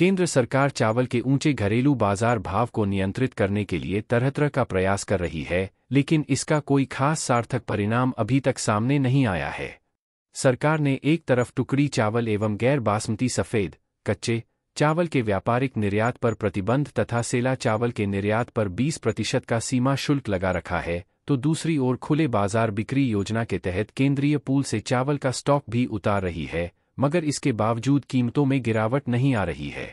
केंद्र सरकार चावल के ऊंचे घरेलू बाजार भाव को नियंत्रित करने के लिए तरह तरह का प्रयास कर रही है लेकिन इसका कोई खास सार्थक परिणाम अभी तक सामने नहीं आया है सरकार ने एक तरफ टुकड़ी चावल एवं गैर बासमती सफ़ेद कच्चे चावल के व्यापारिक निर्यात पर प्रतिबंध तथा सेला चावल के निर्यात पर 20 प्रतिशत का सीमा शुल्क लगा रखा है तो दूसरी ओर खुले बाजार बिक्री योजना के तहत केंद्रीय पूल से चावल का स्टॉक भी उतार रही है मगर इसके बावजूद कीमतों में गिरावट नहीं आ रही है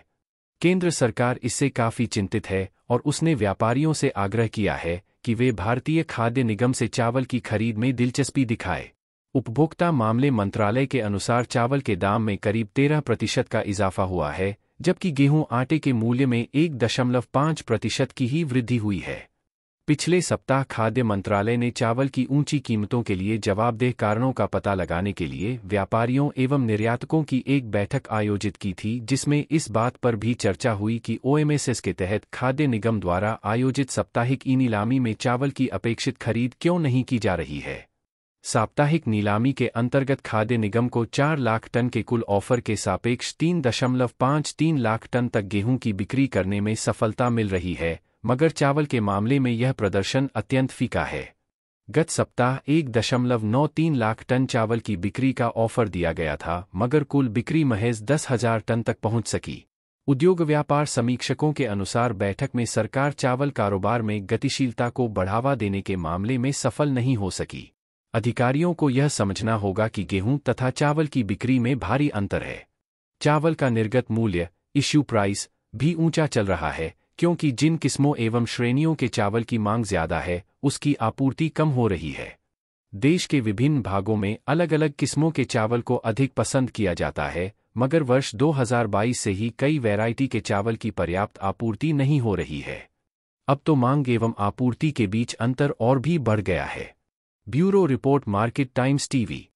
केंद्र सरकार इससे काफी चिंतित है और उसने व्यापारियों से आग्रह किया है कि वे भारतीय खाद्य निगम से चावल की खरीद में दिलचस्पी दिखाए उपभोक्ता मामले मंत्रालय के अनुसार चावल के दाम में करीब तेरह प्रतिशत का इजाफा हुआ है जबकि गेहूं आटे के मूल्य में एक दशमलव पाँच प्रतिशत की ही वृद्धि हुई है पिछले सप्ताह खाद्य मंत्रालय ने चावल की ऊंची कीमतों के लिए जवाबदेह कारणों का पता लगाने के लिए व्यापारियों एवं निर्यातकों की एक बैठक आयोजित की थी जिसमें इस बात पर भी चर्चा हुई कि ओएमएसएस के तहत खाद्य निगम द्वारा आयोजित साप्ताहिक ई नीलामी में चावल की अपेक्षित खरीद क्यों नहीं की जा रही है साप्ताहिक नीलामी के अंतर्गत खाद्य निगम को चार लाख टन के कुल ऑफर के सापेक्ष तीन दशमलव तीन लाख टन तक गेहूं की बिक्री करने में सफलता मिल रही है मगर चावल के मामले में यह प्रदर्शन अत्यंत फीका है गत सप्ताह एक दशमलव नौ तीन लाख टन चावल की बिक्री का ऑफर दिया गया था मगर कुल बिक्री महज दस हजार टन तक पहुंच सकी उद्योग व्यापार समीक्षकों के अनुसार बैठक में सरकार चावल कारोबार में गतिशीलता को बढ़ावा देने के मामले में सफल नहीं हो सकी अधिकारियों को यह समझना होगा कि गेहूं तथा चावल की बिक्री में भारी अंतर है चावल का निर्गत मूल्य इश्यू प्राइस भी ऊंचा चल रहा है क्योंकि जिन किस्मों एवं श्रेणियों के चावल की मांग ज्यादा है उसकी आपूर्ति कम हो रही है देश के विभिन्न भागों में अलग अलग किस्मों के चावल को अधिक पसंद किया जाता है मगर वर्ष 2022 से ही कई वैरायटी के चावल की पर्याप्त आपूर्ति नहीं हो रही है अब तो मांग एवं आपूर्ति के बीच अंतर और भी बढ़ गया है bureau report Market Times TV